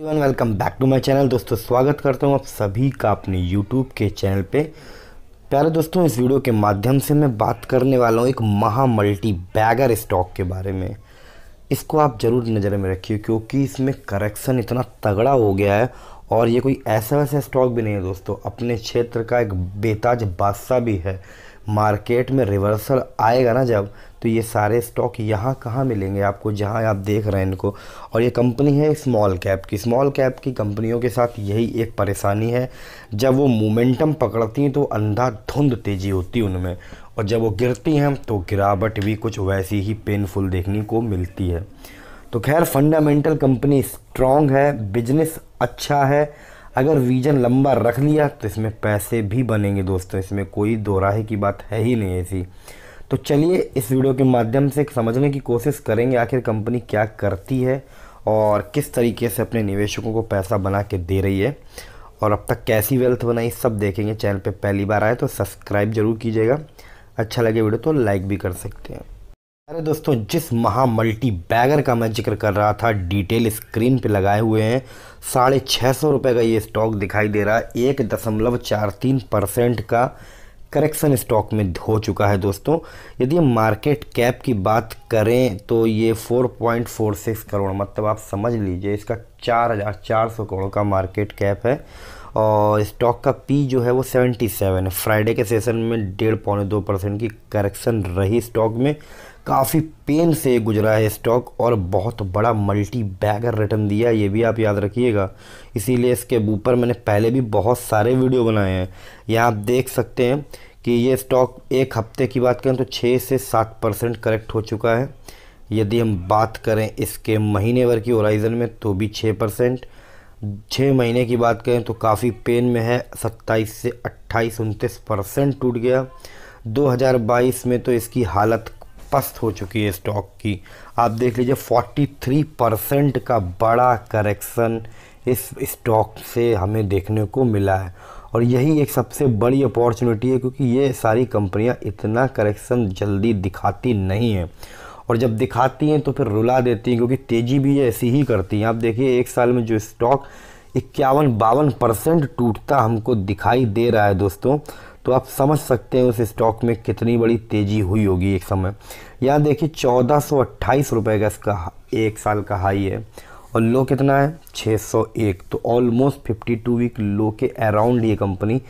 Avon welcome back to my channel दोस्तों स्वागत करता हूँ आप सभी का अपने यूट्यूब के चैनल पे प्यारे दोस्तों इस वीडियो के माध्यम से मैं बात करने वाला हूँ एक महा मल्टी बैगर स्टॉक के बारे में इसको आप ज़रूर नज़र में रखिए क्योंकि इसमें करेक्शन इतना तगड़ा हो गया है और ये कोई ऐसा वैसा स्टॉक भी नहीं है दोस्तों अपने क्षेत्र का एक बेताज बादशाह भी है मार्केट में रिवर्सल आएगा ना जब तो ये सारे स्टॉक यहाँ कहाँ मिलेंगे आपको जहाँ आप देख रहे हैं इनको और ये कंपनी है स्मॉल कैप की स्मॉल कैप की कंपनियों के साथ यही एक परेशानी है जब वो मोमेंटम पकड़ती हैं तो अंधाधुंध तेज़ी होती है उनमें और जब वो गिरती हैं तो गिरावट भी कुछ वैसी ही पेनफुल देखने को मिलती है तो खैर फंडामेंटल कंपनी स्ट्रॉन्ग है बिजनेस अच्छा है अगर विज़न लंबा रख लिया तो इसमें पैसे भी बनेंगे दोस्तों इसमें कोई दोराहे की बात है ही नहीं ऐसी तो चलिए इस वीडियो के माध्यम से समझने की कोशिश करेंगे आखिर कंपनी क्या करती है और किस तरीके से अपने निवेशकों को पैसा बना के दे रही है और अब तक कैसी वेल्थ बनाई सब देखेंगे चैनल पे पहली बार आए तो सब्सक्राइब जरूर कीजिएगा अच्छा लगे वीडियो तो लाइक भी कर सकते हैं अरे दोस्तों जिस महा मल्टी बैगर का मैं जिक्र कर रहा था डिटेल स्क्रीन पे लगाए हुए हैं साढ़े छः सौ रुपये का ये स्टॉक दिखाई दे रहा है एक दशमलव चार तीन परसेंट का करेक्शन स्टॉक में हो चुका है दोस्तों यदि मार्केट कैप की बात करें तो ये four four point six crore मतलब आप समझ लीजिए इसका चार चार हज़ार सौ करोड़ का मार्केट कैप है और स्टॉक का पी जो है वो सेवन है फ्राइडे के सेशन में डेढ़ पौने दो परसेंट की करेक्शन रही स्टॉक में काफ़ी पेन से गुजरा है स्टॉक और बहुत बड़ा मल्टी बैगर रिटर्न दिया ये भी आप याद रखिएगा इसीलिए इसके ऊपर मैंने पहले भी बहुत सारे वीडियो बनाए हैं यहाँ आप देख सकते हैं कि ये स्टॉक एक हफ्ते की बात करें तो छः से सात परसेंट करेक्ट हो चुका है यदि हम बात करें इसके महीने भर की ओराइजन में तो भी छः परसेंट छः महीने की बात करें तो काफ़ी पेन में है सत्ताईस से अट्ठाईस उनतीस परसेंट टूट गया 2022 में तो इसकी हालत पस्त हो चुकी है स्टॉक की आप देख लीजिए 43 परसेंट का बड़ा करेक्शन इस स्टॉक से हमें देखने को मिला है और यही एक सबसे बड़ी अपॉर्चुनिटी है क्योंकि ये सारी कंपनियां इतना करेक्शन जल्दी दिखाती नहीं है और जब दिखाती हैं तो फिर रुला देती हैं क्योंकि तेज़ी भी ऐसी ही करती हैं आप देखिए एक साल में जो स्टॉक इक्यावन बावन परसेंट टूटता हमको दिखाई दे रहा है दोस्तों तो आप समझ सकते हैं उस स्टॉक में कितनी बड़ी तेज़ी हुई होगी एक समय यहाँ देखिए चौदह सौ अट्ठाईस रुपये का इसका एक साल का हाई है और लो कितना है 601 तो ऑलमोस्ट 52 वीक लो के अराउंड ये कंपनी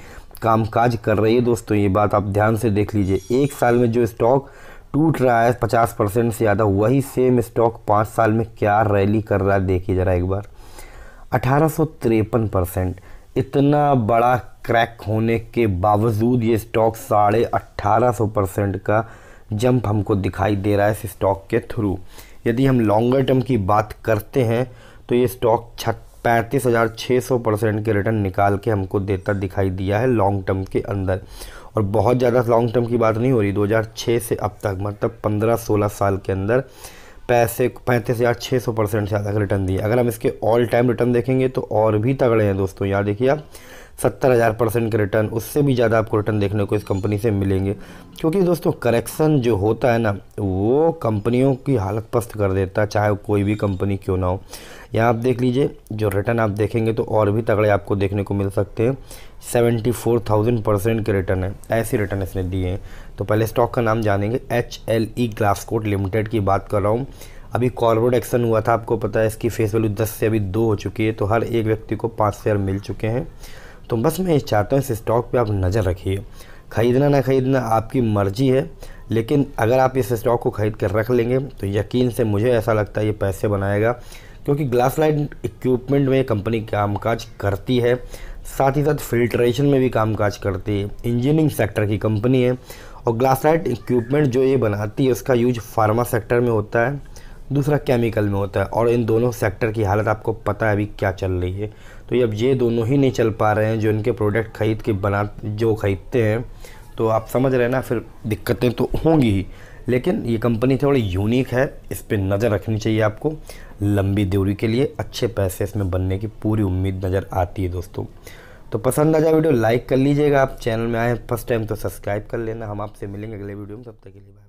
कामकाज कर रही है दोस्तों ये बात आप ध्यान से देख लीजिए एक साल में जो स्टॉक टूट रहा है 50 परसेंट से ज़्यादा वही सेम स्टॉक पाँच साल में क्या रैली कर रहा है देखिए ज़रा एक बार अठारह परसेंट इतना बड़ा क्रैक होने के बावजूद ये स्टॉक साढ़े अट्ठारह सौ परसेंट का जंप हमको दिखाई दे रहा है इस स्टॉक के थ्रू यदि हम लॉन्गर टर्म की बात करते हैं तो ये स्टॉक छत पैंतीस हज़ार छः सौ परसेंट के रिटर्न निकाल के हमको देता दिखाई दिया है लॉन्ग टर्म के अंदर और बहुत ज़्यादा लॉन्ग टर्म की बात नहीं हो रही 2006 से अब तक मतलब 15-16 साल के अंदर पैसे पैंतीस हज़ार छः सौ परसेंट से ज़्यादा का रिटर्न दिया अगर हम इसके ऑल टाइम रिटर्न देखेंगे तो और भी तगड़े हैं दोस्तों यार देखिए आप सत्तर हज़ार परसेंट के रिटर्न उससे भी ज़्यादा आपको रिटर्न देखने को इस कंपनी से मिलेंगे क्योंकि दोस्तों करेक्शन जो होता है ना वो कंपनियों की हालत पस्त कर देता है चाहे कोई भी कंपनी क्यों ना हो यहाँ आप देख लीजिए जो रिटर्न आप देखेंगे तो और भी तगड़े आपको देखने को मिल सकते हैं सेवेंटी फोर थाउजेंड परसेंट के रिटर्न है ऐसे रिटर्न इसने दिए हैं तो पहले स्टॉक का नाम जानेंगे H L E Glascoat limited की बात कर रहा हूँ अभी कॉर्पोरेट एक्शन हुआ था आपको पता है इसकी फेस वैल्यू दस से अभी दो हो चुकी है तो हर एक व्यक्ति को पाँच शेयर मिल चुके हैं तो बस मैं ये चाहता हूँ इस स्टॉक पे आप नज़र रखिए ख़रीदना ना ख़रीदना आपकी मर्ज़ी है लेकिन अगर आप इस स्टॉक को ख़रीद कर रख लेंगे तो यकीन से मुझे ऐसा लगता है ये पैसे बनाएगा क्योंकि ग्लास लाइट इक्विपमेंट में कंपनी कामकाज करती है साथ ही साथ फिल्ट्रेशन में भी कामकाज करती है इंजीनियरिंग सेक्टर की कंपनी है और ग्लास लाइट इक्विपमेंट जो ये बनाती है उसका यूज फार्मा सेक्टर में होता है दूसरा केमिकल में होता है और इन दोनों सेक्टर की हालत आपको पता है अभी क्या चल रही है तो अब ये दोनों ही नहीं चल पा रहे हैं जो इनके प्रोडक्ट खरीद के बना जो ख़रीदते हैं तो आप समझ रहे हैं ना फिर दिक्कतें तो होंगी ही लेकिन ये कंपनी थोड़ी यूनिक है इस पर नज़र रखनी चाहिए आपको लंबी दूरी के लिए अच्छे पैसे इसमें बनने की पूरी उम्मीद नज़र आती है दोस्तों तो पसंद आ जाए वीडियो लाइक कर लीजिएगा आप चैनल में आए फर्स्ट टाइम तो सब्सक्राइब कर लेना हम आपसे मिलेंगे अगले वीडियो में तब तक के लिए बाय